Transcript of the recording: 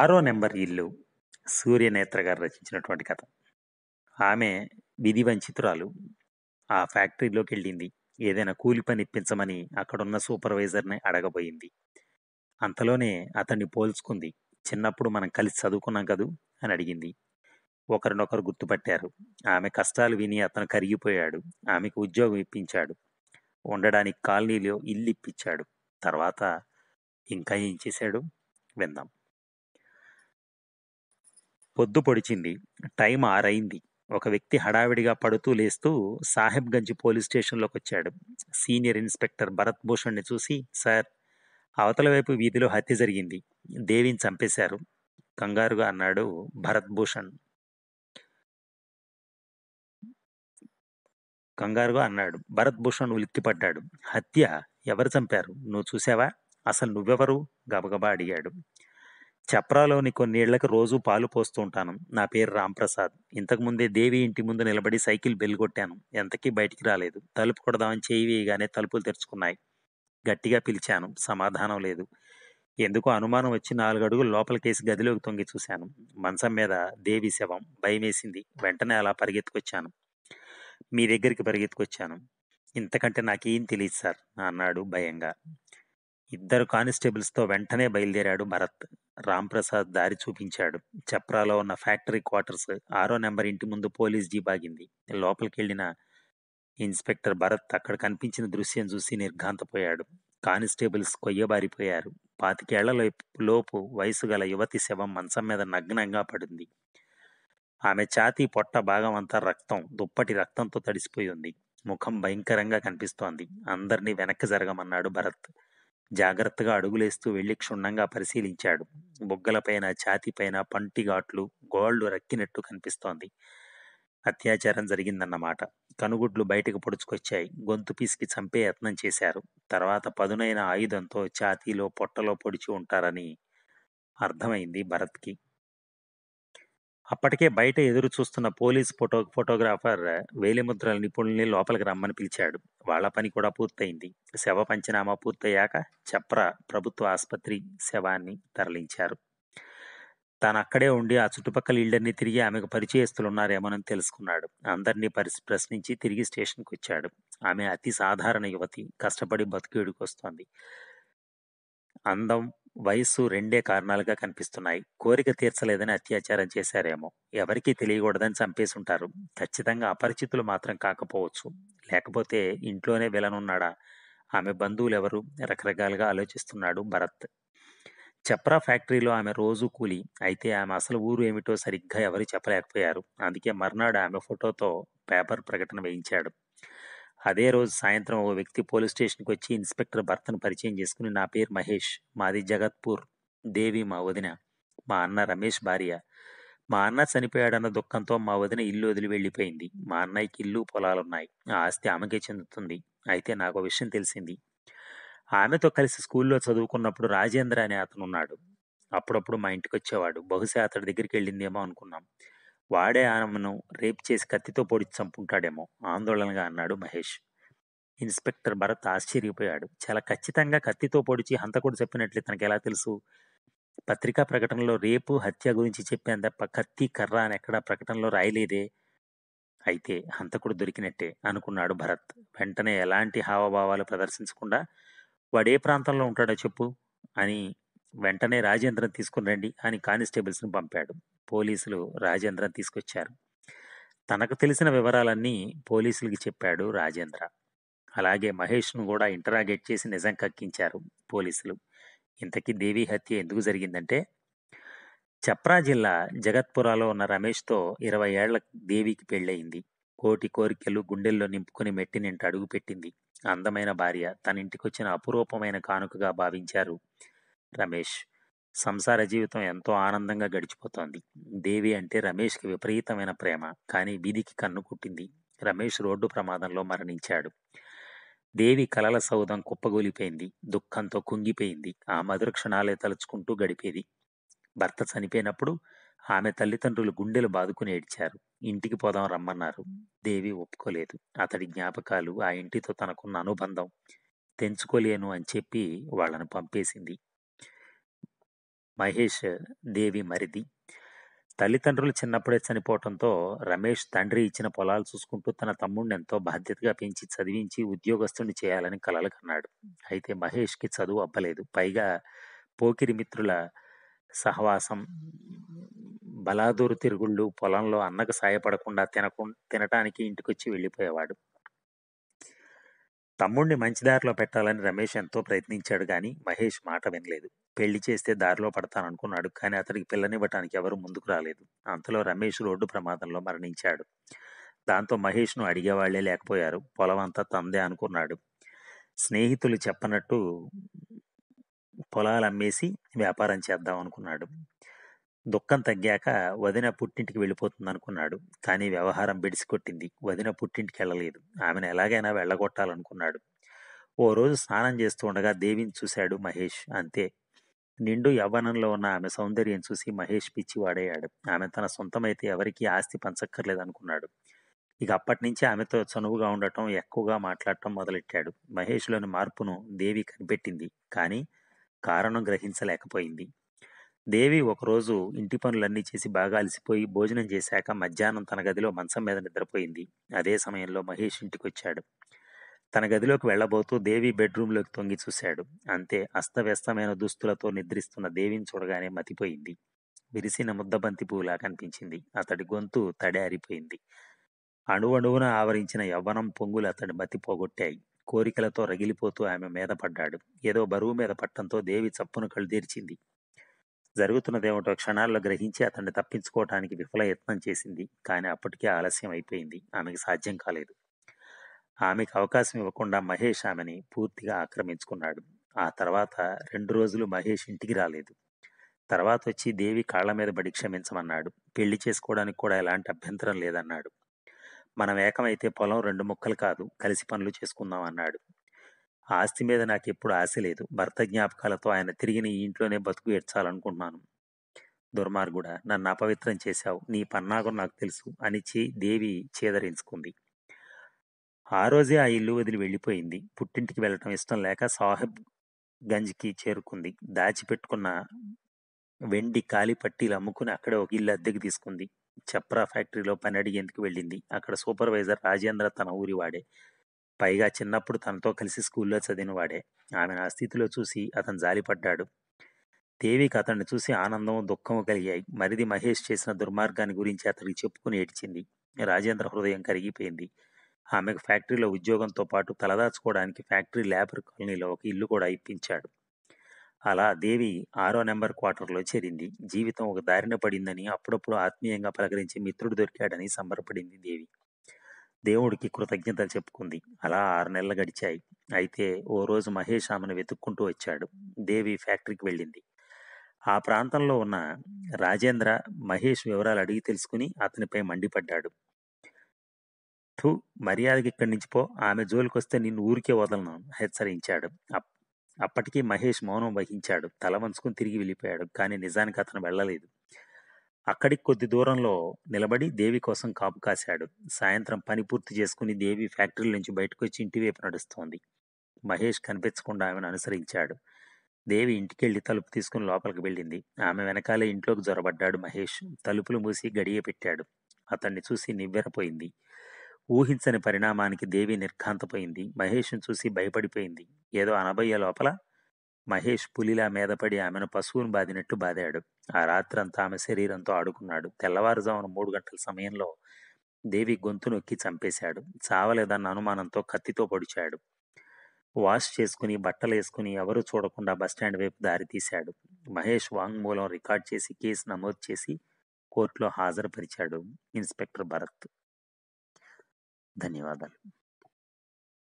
ఆరో నెంబర్ ఇల్లు సూర్యనేత్ర గారు రచించినటువంటి కథ ఆమె విధి వంచితురాలు ఆ ఫ్యాక్టరీలోకి వెళ్ళింది ఏదైనా కూలి పని ఇప్పించమని అక్కడున్న సూపర్వైజర్ని అడగబోయింది అంతలోనే అతన్ని పోల్చుకుంది చిన్నప్పుడు మనం కలిసి చదువుకున్నాం కదూ అని అడిగింది ఒకరినొకరు గుర్తుపట్టారు ఆమె కష్టాలు విని అతను కరిగిపోయాడు ఆమెకు ఉద్యోగం ఇప్పించాడు ఉండడానికి కాలనీలో ఇల్లు ఇప్పించాడు తర్వాత ఇంకా ఏం చేశాడు విందాం పొద్దు పొడిచింది టైం ఆరైంది ఒక వ్యక్తి హడావిడిగా పడుతూ లేస్తూ సాహెబ్గంజ్ పోలీస్ స్టేషన్లోకి వచ్చాడు సీనియర్ ఇన్స్పెక్టర్ భరత్ భూషణ్ని చూసి సార్ అవతల వైపు వీధిలో హత్య జరిగింది దేవిని చంపేశారు కంగారుగా అన్నాడు భరత్ భూషణ్ కంగారుగా అన్నాడు భరత్ భూషణ్ ఉలిక్కిపడ్డాడు హత్య ఎవరు చంపారు నువ్వు చూసావా అసలు నువ్వెవరు గబగబా అడిగాడు చప్రాలోని కొన్నేళ్లకు రోజు పాలు పోస్తూ ఉంటాను నా పేరు రాంప్రసాద్ ఇంతకుముందే దేవి ఇంటి ముందు నిలబడి సైకిల్ బెల్ కొట్టాను ఎంతకీ బయటికి రాలేదు తలుపు కొడదామని చేయి వేయగానే తలుపులు తెరుచుకున్నాయి గట్టిగా పిలిచాను సమాధానం లేదు ఎందుకో అనుమానం వచ్చి నాలుగు అడుగులు లోపలికేసి గదిలోకి తొంగి చూశాను మంచం మీద దేవి శవం భయమేసింది వెంటనే అలా పరిగెత్తుకొచ్చాను మీ దగ్గరికి పరిగెత్తుకొచ్చాను ఇంతకంటే నాకేం తెలియదు సార్ అన్నాడు భయంగా ఇద్దరు కానిస్టేబుల్స్తో వెంటనే బయలుదేరాడు భరత్ రాంప్రసాద్ దారి చూపించాడు చప్రాలో ఉన్న ఫ్యాక్టరీ క్వార్టర్స్ ఆరో నెంబర్ ఇంటి ముందు పోలీస్ జీప్ ఆగింది లోపలికి వెళ్ళిన ఇన్స్పెక్టర్ భరత్ అక్కడ కనిపించిన దృశ్యం చూసి నిర్ఘాంతపోయాడు కానిస్టేబుల్స్ కొయ్యబారిపోయారు పాతికేళ్ల లోపు వయసు గల యువతి శవం మంచం మీద నగ్నంగా పడింది ఆమె ఛాతి పొట్ట భాగం అంతా రక్తం దుప్పటి రక్తంతో తడిసిపోయి ఉంది ముఖం భయంకరంగా కనిపిస్తోంది అందరినీ వెనక్కి జరగమన్నాడు భరత్ జాగ్రత్తగా అడుగులేస్తూ వెళ్ళి క్షుణ్ణంగా పరిశీలించాడు బొగ్గలపైన ఛాతిపైన పంటిఘాట్లు గోళ్లు రక్కినట్టు కనిపిస్తోంది అత్యాచారం జరిగిందన్నమాట కనుగుడ్లు బయటకు పొడుచుకొచ్చాయి గొంతు పీసికి చంపే యత్నం చేశారు తర్వాత పదునైన ఆయుధంతో ఛాతీలో పొట్టలో పొడిచి ఉంటారని అర్థమైంది భరత్కి అప్పటికే బయట ఎదురు చూస్తున్న పోలీస్ ఫోటో ఫోటోగ్రాఫర్ వేలిముద్రల నిపుణుల్ని లోపలికి రమ్మని పిలిచాడు వాళ్ళ పని కూడా పూర్తయింది శవ పంచనామా పూర్తయ్యాక చప్ర ప్రభుత్వ ఆసుపత్రి శవాన్ని తరలించారు తాను అక్కడే ఉండి ఆ చుట్టుపక్కల ఇళ్లన్నీ తిరిగి ఆమెకు పరిచయస్తులున్నారేమోనని తెలుసుకున్నాడు అందరినీ పరి ప్రశ్నించి తిరిగి స్టేషన్కి వచ్చాడు ఆమె అతి సాధారణ యువతి కష్టపడి వస్తోంది అందం వయస్సు రెండే కారణాలుగా కనిపిస్తున్నాయి కోరిక తీర్చలేదని అత్యాచారం చేశారేమో ఎవరికీ తెలియకూడదని చంపేసి ఉంటారు ఖచ్చితంగా అపరిచితులు మాత్రం కాకపోవచ్చు లేకపోతే ఇంట్లోనే విలనున్నాడా ఆమె బంధువులు ఎవరు రకరకాలుగా ఆలోచిస్తున్నాడు భరత్ చప్రా ఫ్యాక్టరీలో ఆమె రోజు కూలి అయితే ఆమె అసలు ఊరు ఏమిటో సరిగ్గా ఎవరు చెప్పలేకపోయారు అందుకే మర్నాడు ఆమె ఫోటోతో పేపర్ ప్రకటన వేయించాడు అదే రోజు సాయంత్రం ఓ వ్యక్తి పోలీస్ స్టేషన్కి వచ్చి ఇన్స్పెక్టర్ భర్తను పరిచయం చేసుకుని నా పేరు మహేష్ మాది జగత్పూర్ దేవి మా వదిన మా అన్న రమేష్ భార్య మా అన్న చనిపోయాడన్న దుఃఖంతో మా వదిన ఇల్లు వదిలి వెళ్ళిపోయింది మా అన్నయ్యకి ఇల్లు పొలాలున్నాయి ఆ ఆస్తి ఆమెకే చెందుతుంది అయితే నాకు విషయం తెలిసింది ఆమెతో కలిసి స్కూల్లో చదువుకున్నప్పుడు రాజేంద్ర అనే అతను ఉన్నాడు అప్పుడప్పుడు మా ఇంటికి వచ్చేవాడు బహుశా అతడి దగ్గరికి వెళ్ళిందేమో అనుకున్నాం వాడే ఆనమ్మను రేప్ చేసి కత్తితో పొడి చంపుంటాడేమో ఆందోళనగా అన్నాడు మహేష్ ఇన్స్పెక్టర్ భరత్ ఆశ్చర్యపోయాడు చాలా ఖచ్చితంగా కత్తితో పొడిచి హంతకుడు చెప్పినట్లే తనకు ఎలా తెలుసు పత్రికా ప్రకటనలో రేపు హత్య గురించి చెప్పాను తప్ప కత్తి కర్ర అని ఎక్కడా ప్రకటనలో రాయలేదే అయితే హంతకుడు దొరికినట్టే అనుకున్నాడు భరత్ వెంటనే ఎలాంటి హావభావాలు ప్రదర్శించకుండా వాడే ప్రాంతంలో ఉంటాడో చెప్పు అని వెంటనే రాజేంద్రన్ తీసుకుని రండి అని కానిస్టేబుల్స్ని పంపాడు పోలీసులు రాజేంద్రన్ తీసుకొచ్చారు తనకు తెలిసిన వివరాలన్నీ పోలీసులకి చెప్పాడు రాజేంద్ర అలాగే మహేష్ను కూడా ఇంటరాగేట్ చేసి నిజం కక్కించారు పోలీసులు ఇంతకీ దేవి హత్య ఎందుకు జరిగిందంటే చప్రా జిల్లా జగత్పురాలో ఉన్న రమేష్తో ఇరవై ఏళ్ల దేవికి పెళ్ళయింది కోటి కోరికలు గుండెల్లో నింపుకుని మెట్టినింట అడుగుపెట్టింది అందమైన భార్య తన ఇంటికొచ్చిన అపురూపమైన కానుకగా భావించారు రమేష్ సంసార జీవితం ఎంతో ఆనందంగా గడిచిపోతోంది దేవి అంటే రమేష్కి విపరీతమైన ప్రేమ కానీ విధికి కన్ను కుట్టింది రమేష్ రోడ్డు ప్రమాదంలో మరణించాడు దేవి కలల సౌధం కుప్పగూలిపోయింది దుఃఖంతో కుంగిపోయింది ఆ మధుర క్షణాలే తలుచుకుంటూ గడిపేది భర్త చనిపోయినప్పుడు ఆమె తల్లిదండ్రులు గుండెలు బాదుకుని ఏడ్చారు ఇంటికి పోదాం రమ్మన్నారు దేవి ఒప్పుకోలేదు అతడి జ్ఞాపకాలు ఆ ఇంటితో తనకున్న అనుబంధం తెంచుకోలేను అని చెప్పి వాళ్లను పంపేసింది మహేష్ దేవి మరిది తల్లిదండ్రులు చిన్నప్పుడే చనిపోవడంతో రమేష్ తండ్రి ఇచ్చిన పొలాలు చూసుకుంటూ తన తమ్ముడిని ఎంతో బాధ్యతగా పెంచి చదివించి ఉద్యోగస్తుని చేయాలని కలలు కన్నాడు అయితే మహేష్కి చదువు అవ్వలేదు పైగా పోకిరి మిత్రుల సహవాసం బలాదూరు తిరుగుళ్ళు పొలంలో అన్నకు సాయపడకుండా తినకు తినటానికి ఇంటికొచ్చి వెళ్ళిపోయేవాడు తమ్ముడిని మంచిదారిలో పెట్టాలని రమేష్ ఎంతో ప్రయత్నించాడు కానీ మహేష్ మాట వినలేదు పెళ్లి చేస్తే దారిలో పడతాననుకున్నాడు కానీ అతడికి పిల్లనివ్వటానికి ఎవరు ముందుకు రాలేదు అంతలో రమేష్ రోడ్డు ప్రమాదంలో మరణించాడు దాంతో మహేష్ను అడిగేవాళ్లే లేకపోయారు పొలం అంతా తందే అనుకున్నాడు స్నేహితులు చెప్పనట్టు పొలాలు అమ్మేసి వ్యాపారం చేద్దాం అనుకున్నాడు దుఃఖం తగ్గాక వదిన పుట్టింటికి వెళ్ళిపోతుంది అనుకున్నాడు కానీ వ్యవహారం కొట్టింది వదిన పుట్టింటికి వెళ్ళలేదు ఆమెను ఎలాగైనా వెళ్ళగొట్టాలనుకున్నాడు ఓ రోజు స్నానం చేస్తూ ఉండగా దేవిని చూశాడు మహేష్ అంతే నిండు యవ్వనంలో ఉన్న ఆమె సౌందర్యం చూసి మహేష్ పిచ్చి వాడయ్యాడు ఆమె తన సొంతమైతే ఎవరికీ ఆస్తి పంచక్కర్లేదనుకున్నాడు ఇక అప్పటి నుంచి ఆమెతో చనువుగా ఉండటం ఎక్కువగా మాట్లాడటం మొదలెట్టాడు మహేష్లోని మార్పును దేవి కనిపెట్టింది కానీ కారణం గ్రహించలేకపోయింది దేవి ఒకరోజు ఇంటి పనులన్నీ చేసి బాగా అలసిపోయి భోజనం చేశాక మధ్యాహ్నం తన గదిలో మంచం మీద నిద్రపోయింది అదే సమయంలో మహేష్ ఇంటికొచ్చాడు తన గదిలోకి వెళ్లబోతూ దేవి బెడ్రూంలోకి తొంగి చూశాడు అంతే అస్తవ్యస్తమైన దుస్తులతో నిద్రిస్తున్న దేవిని చూడగానే మతిపోయింది విరిసిన ముద్దబంతి పువ్వులా కనిపించింది అతడి గొంతు తడారిపోయింది అణువణువున ఆవరించిన యవ్వనం పొంగులు అతడి మతి పోగొట్టాయి కోరికలతో రగిలిపోతూ ఆమె మీద పడ్డాడు ఏదో బరువు మీద పట్టంతో దేవి చప్పును కళ్ళుదీర్చింది జరుగుతున్నదేమిటో క్షణాల్లో గ్రహించి అతన్ని తప్పించుకోవటానికి విఫల యత్నం చేసింది కానీ అప్పటికే ఆలస్యం అయిపోయింది ఆమెకి సాధ్యం కాలేదు ఆమెకు అవకాశం ఇవ్వకుండా మహేష్ ఆమెని పూర్తిగా ఆక్రమించుకున్నాడు ఆ తర్వాత రెండు రోజులు మహేష్ ఇంటికి రాలేదు తర్వాత వచ్చి దేవి కాళ్ల మీద బడి క్షమించమన్నాడు పెళ్లి చేసుకోవడానికి కూడా ఎలాంటి అభ్యంతరం లేదన్నాడు మనం ఏకమైతే పొలం రెండు ముక్కలు కాదు కలిసి పనులు చేసుకుందాం అన్నాడు ఆస్తి మీద నాకు ఎప్పుడు ఆశ లేదు భర్త జ్ఞాపకాలతో ఆయన తిరిగిన ఈ ఇంట్లోనే బతుకు ఏడ్చాలనుకుంటున్నాను దుర్మార్గుడా నన్ను అపవిత్రం చేశావు నీ పన్నాగం నాకు తెలుసు అనిచి దేవి చేదరించుకుంది ఆ రోజే ఆ ఇల్లు వదిలి వెళ్ళిపోయింది పుట్టింటికి వెళ్ళటం ఇష్టం లేక సాహెబ్ గంజ్కి చేరుకుంది దాచిపెట్టుకున్న వెండి కాలి పట్టీలు అమ్ముకుని అక్కడ ఒక ఇల్లు అద్దెకి తీసుకుంది చప్రా ఫ్యాక్టరీలో పని అడిగేందుకు వెళ్ళింది అక్కడ సూపర్వైజర్ రాజేంద్ర తన ఊరి వాడే పైగా చిన్నప్పుడు తనతో కలిసి స్కూల్లో చదివిన వాడే ఆమె ఆ స్థితిలో చూసి అతను జాలిపడ్డాడు దేవికి అతన్ని చూసి ఆనందం దుఃఖం కలిగాయి మరిది మహేష్ చేసిన దుర్మార్గాన్ని గురించి అతనికి చెప్పుకుని ఏడ్చింది రాజేంద్ర హృదయం కరిగిపోయింది ఆమెకు ఫ్యాక్టరీలో ఉద్యోగంతో పాటు తలదాచుకోవడానికి ఫ్యాక్టరీ లేబర్ కాలనీలో ఒక ఇల్లు కూడా ఇప్పించాడు అలా దేవి ఆరో నెంబర్ క్వార్టర్లో చేరింది జీవితం ఒక దారిన పడిందని అప్పుడప్పుడు ఆత్మీయంగా పలకరించి మిత్రుడు దొరికాడని సంబరపడింది దేవి దేవుడికి కృతజ్ఞతలు చెప్పుకుంది అలా ఆరు నెలలు గడిచాయి అయితే ఓ రోజు మహేష్ ఆమెను వెతుక్కుంటూ వచ్చాడు దేవి ఫ్యాక్టరీకి వెళ్ళింది ఆ ప్రాంతంలో ఉన్న రాజేంద్ర మహేష్ వివరాలు అడిగి తెలుసుకుని అతనిపై మండిపడ్డాడు ధూ మర్యాదకి ఇక్కడి నుంచి పో ఆమె జోలికి వస్తే నిన్ను ఊరికే వదలను హెచ్చరించాడు అప్పటికీ మహేష్ మౌనం వహించాడు తల వంచుకుని తిరిగి వెళ్ళిపోయాడు కానీ నిజానికి అతను వెళ్ళలేదు అక్కడికి కొద్ది దూరంలో నిలబడి దేవి కోసం కాపు కాశాడు సాయంత్రం పని పూర్తి చేసుకుని దేవి ఫ్యాక్టరీ నుంచి బయటకు వచ్చి ఇంటి వైపు నడుస్తోంది మహేష్ కనిపించకుండా ఆమెను అనుసరించాడు దేవి ఇంటికి వెళ్ళి తలుపు తీసుకుని లోపలికి వెళ్ళింది ఆమె వెనకాలే ఇంట్లోకి జొరబడ్డాడు మహేష్ తలుపులు మూసి గడియ పెట్టాడు అతన్ని చూసి నివ్వెరపోయింది ఊహించని పరిణామానికి దేవి నిర్ఘాంతపోయింది మహేష్ను చూసి భయపడిపోయింది ఏదో అనబయ్యే లోపల మహేష్ పులిలా మీదపడి ఆమెను పశువును బాదినట్టు బాదాడు ఆ రాత్రంతా ఆమె శరీరంతో ఆడుకున్నాడు తెల్లవారుజామున మూడు గంటల సమయంలో దేవి గొంతు నొక్కి చంపేశాడు చావలేదన్న అనుమానంతో కత్తితో పొడిచాడు వాష్ చేసుకుని బట్టలు వేసుకుని ఎవరూ చూడకుండా బస్టాండ్ వైపు దారి తీశాడు మహేష్ వాంగ్మూలం రికార్డ్ చేసి కేసు నమోదు చేసి కోర్టులో హాజరుపరిచాడు ఇన్స్పెక్టర్ భరత్ ధన్యవాదాలు